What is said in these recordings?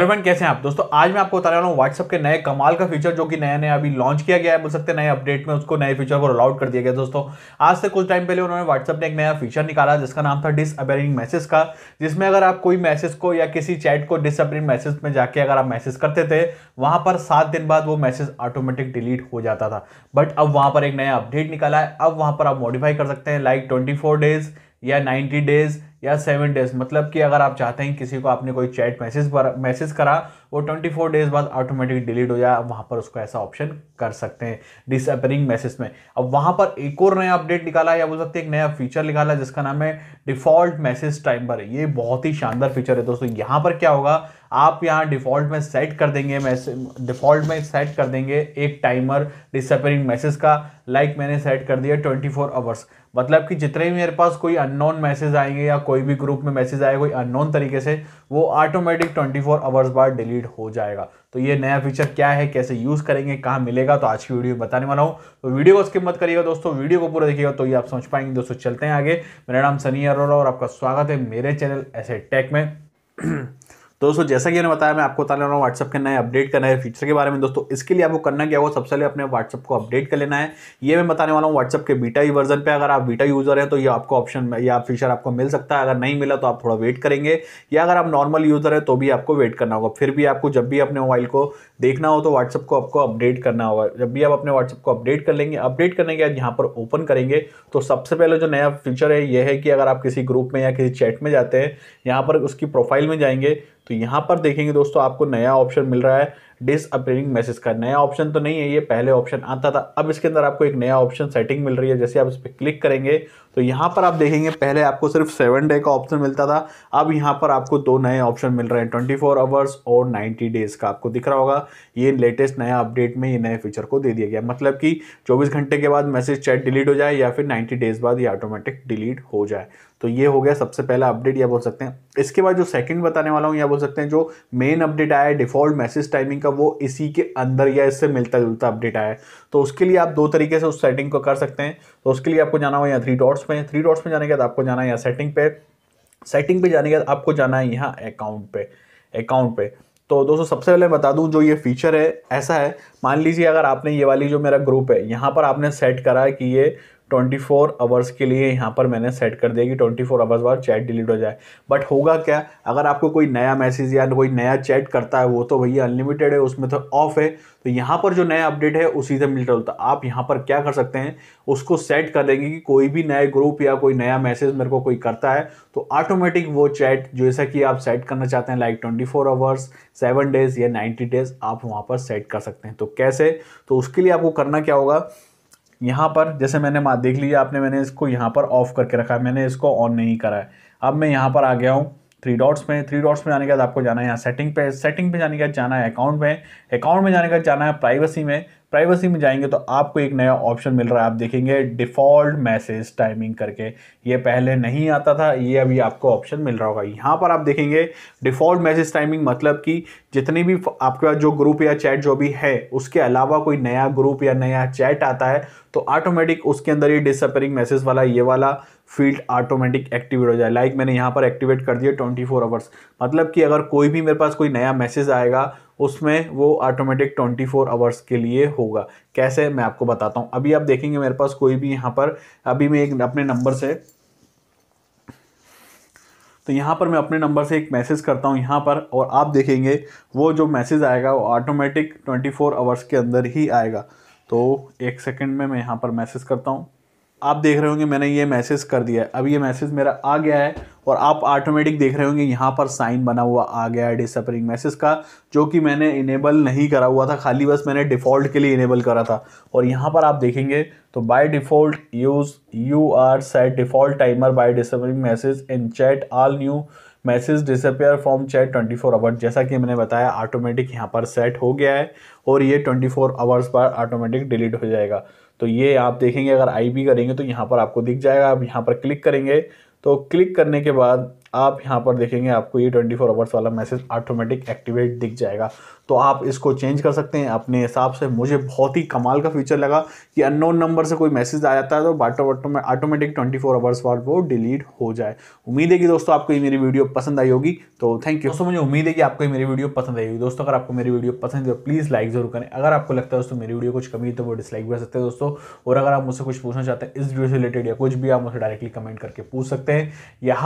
तो फ्रेंड कैसे हैं आप दोस्तों आज मैं आपको बता रहा हूँ व्हाट्सअप के नए कमाल का फीचर जो कि नया नया अभी लॉन्च किया गया है बोल सकते हैं नए अपडेट में उसको नए फीचर को रोल आउट कर दिया गया दोस्तों आज से कुछ टाइम पहले उन्होंने व्हाट्सअप ने एक नया फीचर निकाला जिसका नाम था डिसअपेयरिंग मैसेज का जिसमें अगर आप कोई मैसेज को या किसी चैट को डिसअपेयरिंग मैसेज में जाके अगर आप मैसेज करते थे वहाँ पर सात दिन बाद वो मैसेज ऑटोमेटिक डिलीट हो जाता था बट अब वहाँ पर एक नया अपडेट निकाला है अब वहाँ पर आप मॉडिफाई कर सकते हैं लाइक ट्वेंटी डेज या नाइन्टी डेज या सेवन डेज मतलब कि अगर आप चाहते हैं किसी को आपने कोई चैट मैसेज पर मैसेज करा वो ट्वेंटी फोर डेज बाद ऑटोमेटिक डिलीट हो जाए वहाँ पर उसको ऐसा ऑप्शन कर सकते हैं डिसअपरिंग मैसेज में अब वहाँ पर एक और नया अपडेट निकाला या बोल सकते हैं एक नया फीचर निकाला जिसका नाम है डिफ़ॉल्ट मैसेज पर ये बहुत ही शानदार फीचर है दोस्तों यहाँ पर क्या होगा आप यहाँ डिफ़ॉल्ट में सेट कर देंगे मैसेज डिफ़ॉल्ट में सेट कर देंगे एक टाइमर डिसअपेयरिंग मैसेज का लाइक like मैंने सेट कर दिया ट्वेंटी फोर आवर्स मतलब कि जितने भी मेरे पास कोई अननोन मैसेज आएंगे या कोई भी ग्रुप में मैसेज आए कोई अननोन तरीके से वो ऑटोमेटिक 24 फोर आवर्स बाद डिलीट हो जाएगा तो ये नया फीचर क्या है कैसे यूज़ करेंगे कहाँ मिलेगा तो आज की वीडियो में बताने वाला हूँ तो वीडियो को स्किप मत करिएगा दोस्तों वीडियो को पूरा देखिएगा तो ये आप समझ पाएंगे दोस्तों चलते हैं आगे मेरा नाम सनी अरोरा और आपका स्वागत है मेरे चैनल ऐसे टेक में तो दोस्तों जैसा कि मैंने बताया मैं आपको बता रहा हूँ व्हाट्सअप के नए अपडेट का नए फीचर के बारे में दोस्तों इसके लिए आपको करना क्या होगा सबसे पहले अपने व्हाट्सअप को अपडेट कर लेना है ये मैं बताने वाला हूँ व्हाट्सअप के बीटा ही वर्जन पे अगर आप बीटा यूजर हैं तो ये आपको ऑप्शन या फीचर आपको मिल सकता है अगर नहीं मिला तो आप थोड़ा वेट करेंगे या अगर आप नॉर्मल यूजर है तो भी आपको वेट करना होगा फिर भी आपको जब भी अपने मोबाइल को देखना हो तो व्हाट्सअप को आपको अपडेट करना होगा जब भी आप अपने व्हाट्सअप को अपडेट कर लेंगे अपडेट करने के बाद यहाँ पर ओपन करेंगे तो सबसे पहले जो नया फीचर है ये है कि अगर आप किसी ग्रुप में या किसी चैट में जाते हैं यहाँ पर उसकी प्रोफाइल में जाएंगे तो यहाँ पर देखेंगे दोस्तों आपको नया ऑप्शन मिल रहा है डिसअपेयरिंग मैसेज का नया ऑप्शन तो नहीं है ये पहले ऑप्शन आता था अब इसके अंदर आपको एक नया ऑप्शन सेटिंग मिल रही है जैसे आप इस पर क्लिक करेंगे तो यहाँ पर आप देखेंगे पहले आपको सिर्फ सेवन डे का ऑप्शन मिलता था अब यहाँ पर आपको दो नए ऑप्शन मिल रहे हैं ट्वेंटी फोर आवर्स और नाइन्टी डेज़ का आपको दिख रहा होगा ये लेटेस्ट नया अपडेट में ये नए फीचर को दे दिया गया मतलब कि चौबीस घंटे के बाद मैसेज चैट डिलीट हो जाए या फिर नाइन्टी डेज़ बाद ये ऑटोमेटिक डिलीट हो जाए तो ये हो गया सबसे पहला अपडेट या बोल सकते हैं इसके बाद जो सेकंड बताने वाला हूँ या बोल सकते हैं जो मेन अपडेट आया है डिफॉल्ट मैसेज टाइमिंग का वो इसी के अंदर या इससे मिलता जुलता अपडेट आया है तो उसके लिए आप दो तरीके से उस सेटिंग को कर सकते हैं तो उसके लिए आपको जाना हो यहाँ थ्री डॉट्स पे थ्री डॉट्स पे जाने के बाद आपको जाना है यहाँ सेटिंग पे सेटिंग पे जाने के बाद आपको जाना है यहाँ अकाउंट पे अकाउंट पे तो दोस्तों सबसे पहले बता दूं जो ये फीचर है ऐसा है मान लीजिए अगर आपने ये वाली जो मेरा ग्रुप है यहाँ पर आपने सेट करा है कि ये ट्वेंटी फोर आवर्स के लिए यहाँ पर मैंने सेट कर दिया कि ट्वेंटी फोर आवर्स बाद चैट डिलीट हो जाए बट होगा क्या अगर आपको कोई नया मैसेज या कोई नया चैट करता है वो तो भैया अनलिमिटेड है उसमें तो ऑफ है तो यहाँ पर जो नया अपडेट है उसी से मिलता जुलता आप यहाँ पर क्या कर सकते हैं उसको सेट कर देंगे कि कोई भी नए ग्रुप या कोई नया मैसेज मेरे को कोई करता है तो ऑटोमेटिक वो चैट जैसा कि आप सेट करना चाहते हैं like twenty four hours seven days या नाइन्टी डेज आप वहाँ पर सेट कर सकते हैं तो कैसे तो उसके लिए आपको करना क्या होगा यहाँ पर जैसे मैंने देख लिया आपने मैंने इसको यहाँ पर ऑफ़ करके रखा है मैंने इसको ऑन नहीं करा है अब मैं यहाँ पर आ गया हूँ थ्री डॉट्स में थ्री डॉट्स में जाने के बाद आपको जाना है यहाँ सेटिंग पे सेटिंग पे जाने के बाद जाना है अकाउंट में अकाउंट में जाने के बाद जाना है प्राइवेसी में प्राइवेसी में जाएंगे तो आपको एक नया ऑप्शन मिल रहा है आप देखेंगे डिफ़ॉल्ट मैसेज टाइमिंग करके ये पहले नहीं आता था ये अभी आपको ऑप्शन मिल रहा होगा यहाँ पर आप देखेंगे डिफ़ॉल्ट मैसेज टाइमिंग मतलब कि जितनी भी आपके पास जो ग्रुप या चैट जो भी है उसके अलावा कोई नया ग्रुप या नया चैट आता है तो ऑटोमेटिक उसके अंदर ये डिसअपेयरिंग मैसेज वाला ये वाला फील्ड ऑटोमेटिक एक्टिवेट हो जाए लाइक मैंने यहाँ पर एक्टिवेट कर दिया ट्वेंटी फोर आवर्स मतलब कि अगर कोई भी मेरे पास कोई नया मैसेज आएगा उसमें वो ऑटोमेटिक ट्वेंटी फोर आवर्स के लिए होगा कैसे मैं आपको बताता हूँ अभी आप देखेंगे मेरे पास कोई भी यहाँ पर अभी मैं एक अपने नंबर से तो यहाँ पर मैं अपने नंबर से एक मैसेज करता हूँ यहाँ पर और आप देखेंगे वो जो मैसेज आएगा वो ऑटोमेटिक ट्वेंटी आवर्स के अंदर ही आएगा तो एक सेकेंड में मैं यहाँ पर मैसेज करता हूँ आप देख रहे होंगे मैंने ये मैसेज कर दिया है अब ये मैसेज मेरा आ गया है और आप ऑटोमेटिक देख रहे होंगे यहाँ पर साइन बना हुआ आ गया है डिसअपरिंग मैसेज का जो कि मैंने इनेबल नहीं करा हुआ था खाली बस मैंने डिफ़ॉल्ट के लिए इनेबल करा था और यहाँ पर आप देखेंगे तो by default use you are set default timer by disappearing message in chat all new message disappear from chat 24 four hours जैसा कि मैंने बताया ऑटोमेटिक यहाँ पर सेट हो गया है और ये 24 फोर आवर्स पर ऑटोमेटिक डिलीट हो जाएगा तो ये आप देखेंगे अगर आई भी करेंगे तो यहाँ पर आपको दिख जाएगा आप यहाँ पर क्लिक करेंगे तो क्लिक करने के बाद आप यहाँ पर देखेंगे आपको ये ट्वेंटी फोर आवर्स वाला मैसेज ऑटोमेटिक एक्टिवेट दिख जाएगा तो आप इसको चेंज कर सकते हैं अपने हिसाब से मुझे बहुत ही कमाल का फीचर लगा कि अननोन नंबर से कोई मैसेज आ जाता है तो बाटो वाटो में ऑटोमेटिक ट्वेंटी फोर आवर्स बाद वो डिलीट हो जाए उम्मीद है कि दोस्तों आपको ये मेरी वीडियो पसंद आई होगी तो थैंक यू दोस्तों मुझे उम्मीद है कि आपको मेरी वीडियो पसंद आई होगी दोस्तों अगर आपको मेरी वीडियो पसंद है तो प्लीज़ लाइक जरूर करें अगर आपको लगता है दोस्तों मेरी वीडियो कुछ कमी है तो वो डिसलाइक कर सकते हैं दोस्तों और अगर आप मुझसे कुछ पूछना चाहते हैं इस वीडियो से रिलेटेड या कुछ भी आप मुझे डायरेक्टली कमेंट करके पूछ सकते हैं या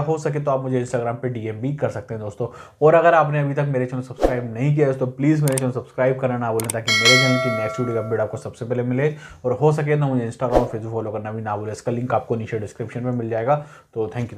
हो सके तो आप मुझे इंस्टाग्राम पे डीएम भी कर सकते हैं दोस्तों और अगर आपने अभी तक मेरे चैनल सब्सक्राइब नहीं किया है तो प्लीज़ मेरे चैनल सब्सक्राइब करना ना बोले ताकि मेरे चैनल की नेक्स्ट वीडियो अपडेट आपको सबसे पहले मिले और हो सके ना तो मुझे इंस्टाग्राम फेसबुक फॉलो करना भी ना बोले इसका लिंक आपको नीचे डिस्क्रिप्शन में मिल जाएगा तो थैंक यू